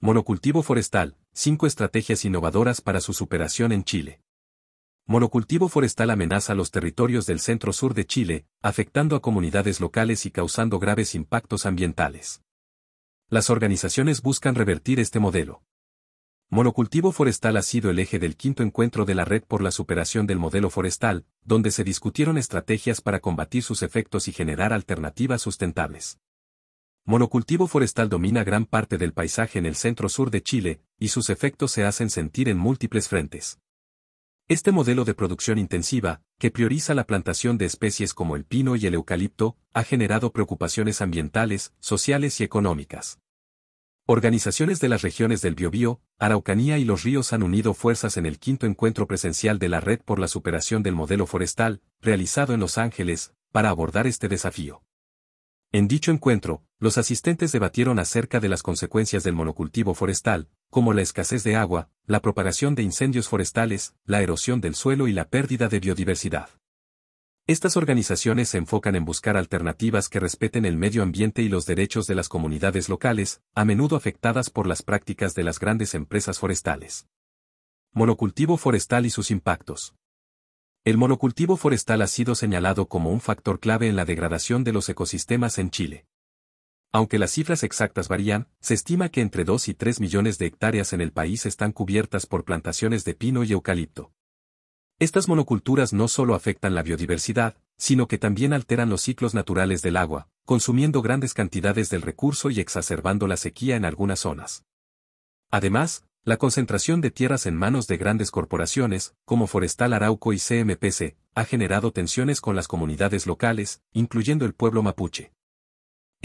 Monocultivo forestal, 5 estrategias innovadoras para su superación en Chile. Monocultivo forestal amenaza los territorios del centro-sur de Chile, afectando a comunidades locales y causando graves impactos ambientales. Las organizaciones buscan revertir este modelo. Monocultivo forestal ha sido el eje del quinto encuentro de la Red por la Superación del Modelo Forestal, donde se discutieron estrategias para combatir sus efectos y generar alternativas sustentables monocultivo forestal domina gran parte del paisaje en el centro-sur de Chile, y sus efectos se hacen sentir en múltiples frentes. Este modelo de producción intensiva, que prioriza la plantación de especies como el pino y el eucalipto, ha generado preocupaciones ambientales, sociales y económicas. Organizaciones de las regiones del Biobío, Araucanía y los ríos han unido fuerzas en el quinto encuentro presencial de la Red por la Superación del Modelo Forestal, realizado en Los Ángeles, para abordar este desafío. En dicho encuentro, los asistentes debatieron acerca de las consecuencias del monocultivo forestal, como la escasez de agua, la propagación de incendios forestales, la erosión del suelo y la pérdida de biodiversidad. Estas organizaciones se enfocan en buscar alternativas que respeten el medio ambiente y los derechos de las comunidades locales, a menudo afectadas por las prácticas de las grandes empresas forestales. Monocultivo forestal y sus impactos. El monocultivo forestal ha sido señalado como un factor clave en la degradación de los ecosistemas en Chile. Aunque las cifras exactas varían, se estima que entre 2 y 3 millones de hectáreas en el país están cubiertas por plantaciones de pino y eucalipto. Estas monoculturas no solo afectan la biodiversidad, sino que también alteran los ciclos naturales del agua, consumiendo grandes cantidades del recurso y exacerbando la sequía en algunas zonas. Además, la concentración de tierras en manos de grandes corporaciones, como Forestal Arauco y CMPC, ha generado tensiones con las comunidades locales, incluyendo el pueblo mapuche.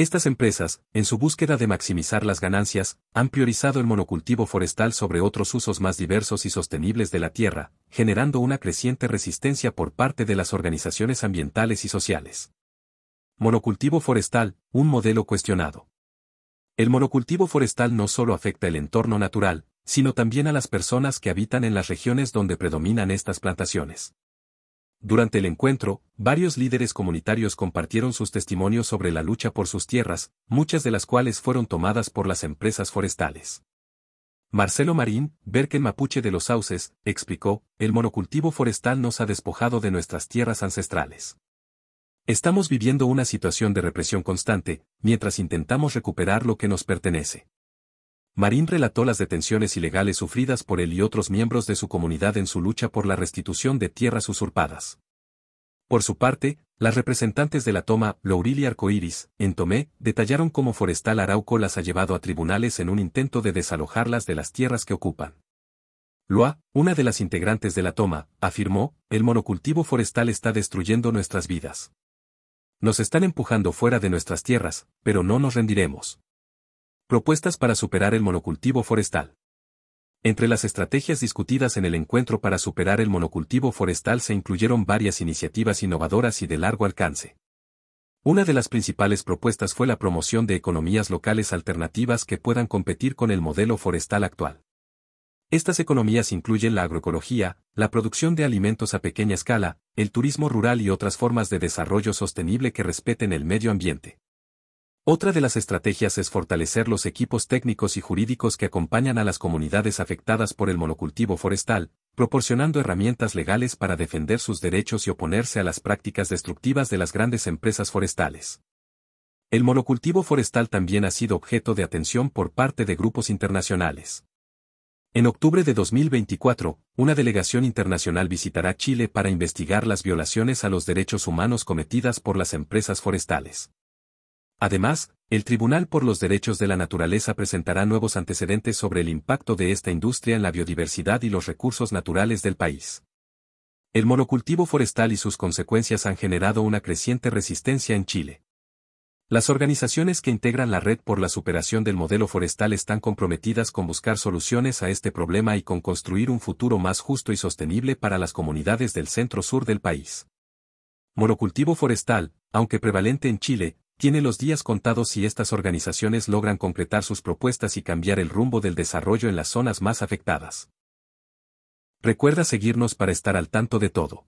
Estas empresas, en su búsqueda de maximizar las ganancias, han priorizado el monocultivo forestal sobre otros usos más diversos y sostenibles de la tierra, generando una creciente resistencia por parte de las organizaciones ambientales y sociales. Monocultivo forestal, un modelo cuestionado. El monocultivo forestal no solo afecta el entorno natural, sino también a las personas que habitan en las regiones donde predominan estas plantaciones. Durante el encuentro, varios líderes comunitarios compartieron sus testimonios sobre la lucha por sus tierras, muchas de las cuales fueron tomadas por las empresas forestales. Marcelo Marín, Berken Mapuche de los Sauces, explicó, el monocultivo forestal nos ha despojado de nuestras tierras ancestrales. Estamos viviendo una situación de represión constante, mientras intentamos recuperar lo que nos pertenece. Marín relató las detenciones ilegales sufridas por él y otros miembros de su comunidad en su lucha por la restitución de tierras usurpadas. Por su parte, las representantes de la toma, Lauril y Arcoiris, en Tomé, detallaron cómo Forestal Arauco las ha llevado a tribunales en un intento de desalojarlas de las tierras que ocupan. Loa, una de las integrantes de la toma, afirmó, el monocultivo forestal está destruyendo nuestras vidas. Nos están empujando fuera de nuestras tierras, pero no nos rendiremos. Propuestas para superar el monocultivo forestal. Entre las estrategias discutidas en el encuentro para superar el monocultivo forestal se incluyeron varias iniciativas innovadoras y de largo alcance. Una de las principales propuestas fue la promoción de economías locales alternativas que puedan competir con el modelo forestal actual. Estas economías incluyen la agroecología, la producción de alimentos a pequeña escala, el turismo rural y otras formas de desarrollo sostenible que respeten el medio ambiente. Otra de las estrategias es fortalecer los equipos técnicos y jurídicos que acompañan a las comunidades afectadas por el monocultivo forestal, proporcionando herramientas legales para defender sus derechos y oponerse a las prácticas destructivas de las grandes empresas forestales. El monocultivo forestal también ha sido objeto de atención por parte de grupos internacionales. En octubre de 2024, una delegación internacional visitará Chile para investigar las violaciones a los derechos humanos cometidas por las empresas forestales. Además, el Tribunal por los Derechos de la Naturaleza presentará nuevos antecedentes sobre el impacto de esta industria en la biodiversidad y los recursos naturales del país. El monocultivo forestal y sus consecuencias han generado una creciente resistencia en Chile. Las organizaciones que integran la Red por la Superación del Modelo Forestal están comprometidas con buscar soluciones a este problema y con construir un futuro más justo y sostenible para las comunidades del centro-sur del país. Monocultivo forestal, aunque prevalente en Chile, tiene los días contados si estas organizaciones logran concretar sus propuestas y cambiar el rumbo del desarrollo en las zonas más afectadas. Recuerda seguirnos para estar al tanto de todo.